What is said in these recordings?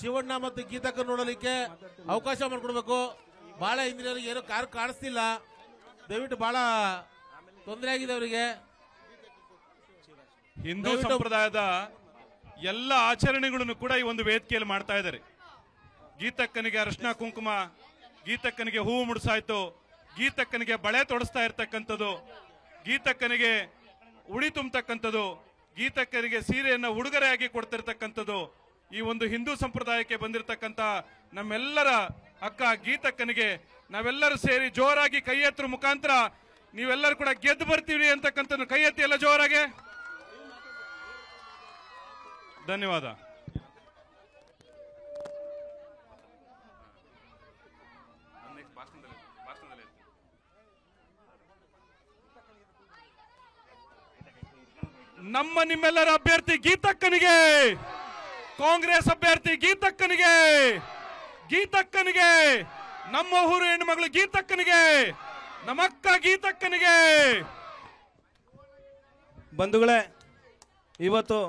ಶಿವಣ್ಣ ಮತ್ತು ಗೀತಕ್ಕ ನೋಡಲಿಕ್ಕೆ ಅವಕಾಶ ಮಾಡಿಕೊಡ್ಬೇಕು ಬಹಳ ಇಂದ್ರಿಯರಿಗೆ ಏನು ಕಾರ್ ಕಾಣಿಸ್ತಿಲ್ಲ ದಯವಿಟ್ಟು ಬಹಳ ತೊಂದರೆ ಆಗಿದೆ ಅವರಿಗೆ ಹಿಂದೂ ಸಂಪ್ರದಾಯದ ಎಲ್ಲ ಆಚರಣೆಗಳನ್ನು ಕೂಡ ಈ ಒಂದು ವೇದಿಕೆಯಲ್ಲಿ ಮಾಡ್ತಾ ಇದ್ದಾರೆ ಗೀತಕ್ಕನಿಗೆ ಅರ್ಶನ ಕುಂಕುಮ ಗೀತಕ್ಕನಿಗೆ ಹೂವು ಮುಡಿಸಾಯ್ತು ಗೀತಕ್ಕನಿಗೆ ಬಳೆ ತೊಡಸ್ತಾ ಇರ್ತಕ್ಕಂಥದ್ದು ಗೀತಕ್ಕನಿಗೆ ಉಳಿ ತುಂಬತಕ್ಕಂಥದ್ದು ಗೀತಕ್ಕನಿಗೆ ಸೀರೆಯನ್ನು ಉಡುಗೊರೆಯಾಗಿ ಕೊಡ್ತಿರ್ತಕ್ಕಂಥದ್ದು ಈ ಒಂದು ಹಿಂದೂ ಸಂಪ್ರದಾಯಕ್ಕೆ ಬಂದಿರತಕ್ಕಂತ ನಮ್ಮೆಲ್ಲರ ಅಕ್ಕ ಗೀತಕ್ಕನಿಗೆ ನಾವೆಲ್ಲರೂ ಸೇರಿ ಜೋರಾಗಿ ಕೈ ಎತ್ತರ ಮುಖಾಂತರ ನೀವೆಲ್ಲರೂ ಕೂಡ ಗೆದ್ದು ಬರ್ತೀವಿ ಅಂತಕ್ಕಂಥ ಕೈ ಎತ್ತಿ ಎಲ್ಲ ಜೋರಾಗೆ ಧನ್ಯವಾದ ನಮ್ಮ ನಿಮ್ಮೆಲ್ಲರ ಅಭ್ಯರ್ಥಿ ಗೀತಕ್ಕನಿಗೆ ಕಾಂಗ್ರೆಸ್ ಅಭ್ಯರ್ಥಿ ಗೀತಕ್ಕನಿಗೆ ಗೀತಕ್ಕನಿಗೆ ನಮ್ಮ ಊರು ಹೆಣ್ಣುಮಗಳು ಗೀತಕ್ಕನಿಗೆ ನಮ್ಮಕ್ಕ ಗೀತಕ್ಕನಿಗೆ ಬಂಧುಗಳೇ ಇವತ್ತು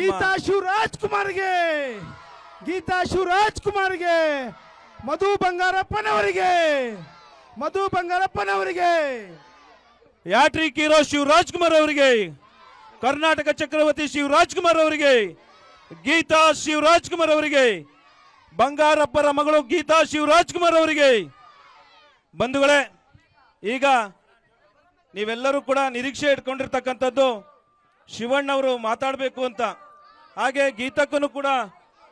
ಗೀತಾ ಶಿವರಾಜ್ ಕುಮಾರ್ಗೆ ಗೀತಾ ಶಿವರಾಜ್ ಕುಮಾರ್ಗೆ ಮಧು ಬಂಗಾರಪ್ಪನವರಿಗೆ ಮಧು ಬಂಗಾರಪ್ಪನವರಿಗೆ ಯಾಟ್ರಿಕ್ ಹೀರೋ ಶಿವರಾಜ್ ಕುಮಾರ್ ಅವರಿಗೆ ಕರ್ನಾಟಕ ಚಕ್ರವರ್ತಿ ಶಿವರಾಜ್ ಕುಮಾರ್ ಅವರಿಗೆ ಗೀತಾ ಶಿವರಾಜ್ ಕುಮಾರ್ ಅವರಿಗೆ ಬಂಗಾರಪ್ಪರ ಮಗಳು ಗೀತಾ ಶಿವರಾಜ್ ಕುಮಾರ್ ಅವರಿಗೆ ಬಂಧುಗಳೇ ಈಗ ನೀವೆಲ್ಲರೂ ಕೂಡ ನಿರೀಕ್ಷೆ ಇಟ್ಕೊಂಡಿರ್ತಕ್ಕಂಥದ್ದು ಶಿವಣ್ಣವರು ಮಾತಾಡಬೇಕು ಅಂತ ಹಾಗೆ ಗೀತಕ್ಕೂ ಕೂಡ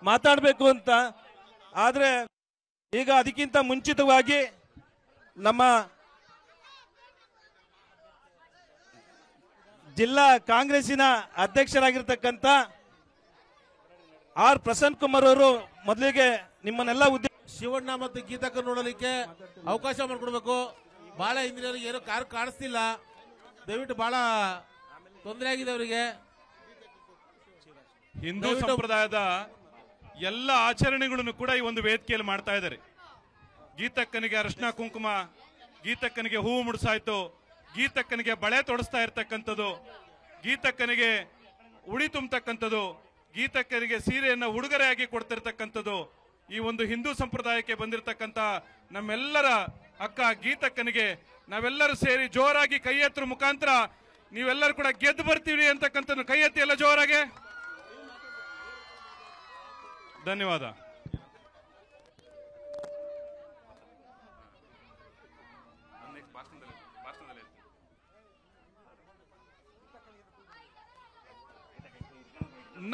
ಮಾತಾಡಬೇಕು ಅಂತ ಆದರೆ ಈಗ ಅದಕ್ಕಿಂತ ಮುಂಚಿತವಾಗಿ ನಮ್ಮ ಜಿಲ್ಲಾ ಕಾಂಗ್ರೆಸ್ಸಿನ ಅಧ್ಯಕ್ಷರಾಗಿರ್ತಕ್ಕಂಥ ಆರ್ ಪ್ರಸನ್ನ ಕುಮಾರ್ ಅವರು ಮೊದಲಿಗೆ ನಿಮ್ಮನ್ನೆಲ್ಲ ಉದ್ಯೋಗ ಶಿವಣ್ಣ ಮತ್ತು ಗೀತಕ್ಕ ನೋಡಲಿಕ್ಕೆ ಅವಕಾಶ ಮಾಡಿಕೊಡ್ಬೇಕು ಬಹಳ ಇಂಜಿನಿಯರ್ ಏನು ಕಾರ್ ಕಾಣಿಸ್ತಿಲ್ಲ ದಯವಿಟ್ಟು ಬಹಳ ತೊಂದರೆ ಆಗಿದೆ ಅವರಿಗೆ ಹಿಂದೂ ಸಂಪ್ರದಾಯದ ಎಲ್ಲ ಆಚರಣೆಗಳನ್ನು ಕೂಡ ಈ ಒಂದು ವೇದಿಕೆಯಲ್ಲಿ ಮಾಡ್ತಾ ಇದ್ದಾರೆ ಗೀತಕ್ಕನಿಗೆ ಅರ್ಶನ ಕುಂಕುಮ ಗೀತಕ್ಕನಿಗೆ ಹೂವು ಮುಡಿಸಾಯ್ತು ಗೀತಕ್ಕನಿಗೆ ಬಳೆ ತೊಡಸ್ತಾ ಇರ್ತಕ್ಕಂಥದ್ದು ಗೀತಕ್ಕನಿಗೆ ಉಳಿ ತುಂಬತಕ್ಕಂಥದ್ದು ಗೀತಕ್ಕರಿಗೆ ಸೀರೆಯನ್ನು ಉಡುಗೊರೆಯಾಗಿ ಕೊಡ್ತಿರ್ತಕ್ಕಂಥದ್ದು ಈ ಒಂದು ಹಿಂದೂ ಸಂಪ್ರದಾಯಕ್ಕೆ ಬಂದಿರತಕ್ಕಂತ ನಮ್ಮೆಲ್ಲರ ಅಕ್ಕ ಗೀತಕ್ಕನಿಗೆ ನಾವೆಲ್ಲರೂ ಸೇರಿ ಜೋರಾಗಿ ಕೈ ಎತ್ತರ ಮುಖಾಂತರ ನೀವೆಲ್ಲರೂ ಕೂಡ ಗೆದ್ದು ಬರ್ತೀವಿ ಅಂತಕ್ಕಂಥದ್ದು ಕೈ ಎತ್ತಿ ಎಲ್ಲ ಜೋರಾಗೆ ಧನ್ಯವಾದ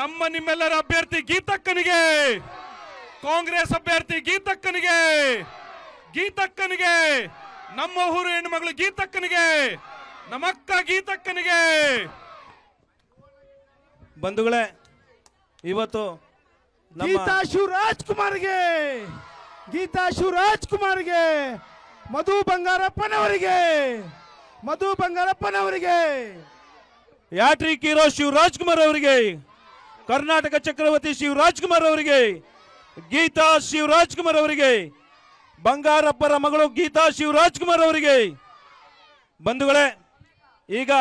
ನಮ್ಮ ನಿಮ್ಮೆಲ್ಲರ ಅಭ್ಯರ್ಥಿ ಗೀತಕ್ಕನಿಗೆ ಕಾಂಗ್ರೆಸ್ ಅಭ್ಯರ್ಥಿ ಗೀತಕ್ಕನಿಗೆ ಗೀತಕ್ಕನಿಗೆ ನಮ್ಮ ಊರು ಹೆಣ್ಮಗಳು ಗೀತಕ್ಕನಿಗೆ ನಮ್ಮಕ್ಕ ಗೀತಕ್ಕನಿಗೆ ಬಂಧುಗಳೇ ಇವತ್ತು ಗೀತಾ ಶಿವರಾಜ್ ಕುಮಾರ್ಗೆ ಗೀತಾ ಶಿವರಾಜ್ ಕುಮಾರ್ಗೆ ಮಧು ಬಂಗಾರಪ್ಪನವರಿಗೆ ಮಧು ಬಂಗಾರಪ್ಪನವರಿಗೆ ಯಾಟ್ರಿಕ್ ಇರೋ ಶಿವರಾಜ್ ಕುಮಾರ್ ಅವರಿಗೆ ಕರ್ನಾಟಕ ಚಕ್ರವರ್ತಿ ಶಿವರಾಜ್ಕುಮಾರ್ ಅವರಿಗೆ ಗೀತಾ ಶಿವರಾಜ್ಕುಮಾರ್ ಅವರಿಗೆ ಬಂಗಾರಪ್ಪರ ಮಗಳು ಗೀತಾ ಶಿವರಾಜ್ಕುಮಾರ್ ಅವರಿಗೆ ಬಂಧುಗಳೇ ಈಗ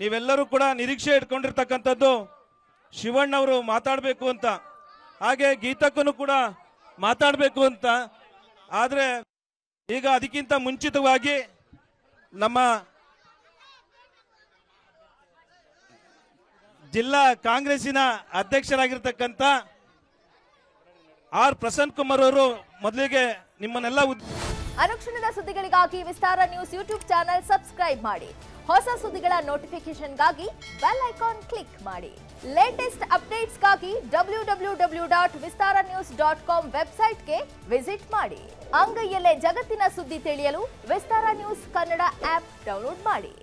ನೀವೆಲ್ಲರೂ ಕೂಡ ನಿರೀಕ್ಷೆ ಇಟ್ಕೊಂಡಿರ್ತಕ್ಕಂಥದ್ದು ಶಿವಣ್ಣವರು ಮಾತಾಡಬೇಕು ಅಂತ ಹಾಗೆ ಗೀತಕ್ಕೂ ಕೂಡ ಮಾತಾಡಬೇಕು ಅಂತ ಆದರೆ ಈಗ ಅದಕ್ಕಿಂತ ಮುಂಚಿತವಾಗಿ ನಮ್ಮ ಜಿಲ್ಲಾ ಕಾಂಗ್ರೆಸ್ಸಿನ ಅಧ್ಯಕ್ಷರಾಗಿರ್ತಕ್ಕಂಥ ಆರ್ ಪ್ರಸನ್ನ ಕುಮಾರ್ ಅವರು ಮೊದಲಿಗೆ ನಿಮ್ಮನ್ನೆಲ್ಲ ಅನುಕ್ಷಣದ ಸುದ್ದಿಗಳಿಗಾಗಿ Vistara news YouTube channel subscribe ಮಾಡಿ ಹೊಸ ಸುದ್ದಿಗಳ ನೋಟಿಫಿಕೇಶನ್ಗಾಗಿ ಬೆಲ್ ಐಕಾನ್ ಕ್ಲಿಕ್ ಮಾಡಿ ಲೇಟೆಸ್ಟ್ ಅಪ್ಡೇಟ್ಸ್ಗಾಗಿ W W W dot Vistara news dot com ವೆಬ್ಸೈಟ್ಗೆ ವಿಸಿಟ್ ಮಾಡಿ ಅಂಗೈಯಲ್ಲೇ ಜಗತ್ತಿನ ಸುದ್ದಿ ತಿಳಿಯಲು Vistara news Kannada app download ಮಾಡಿ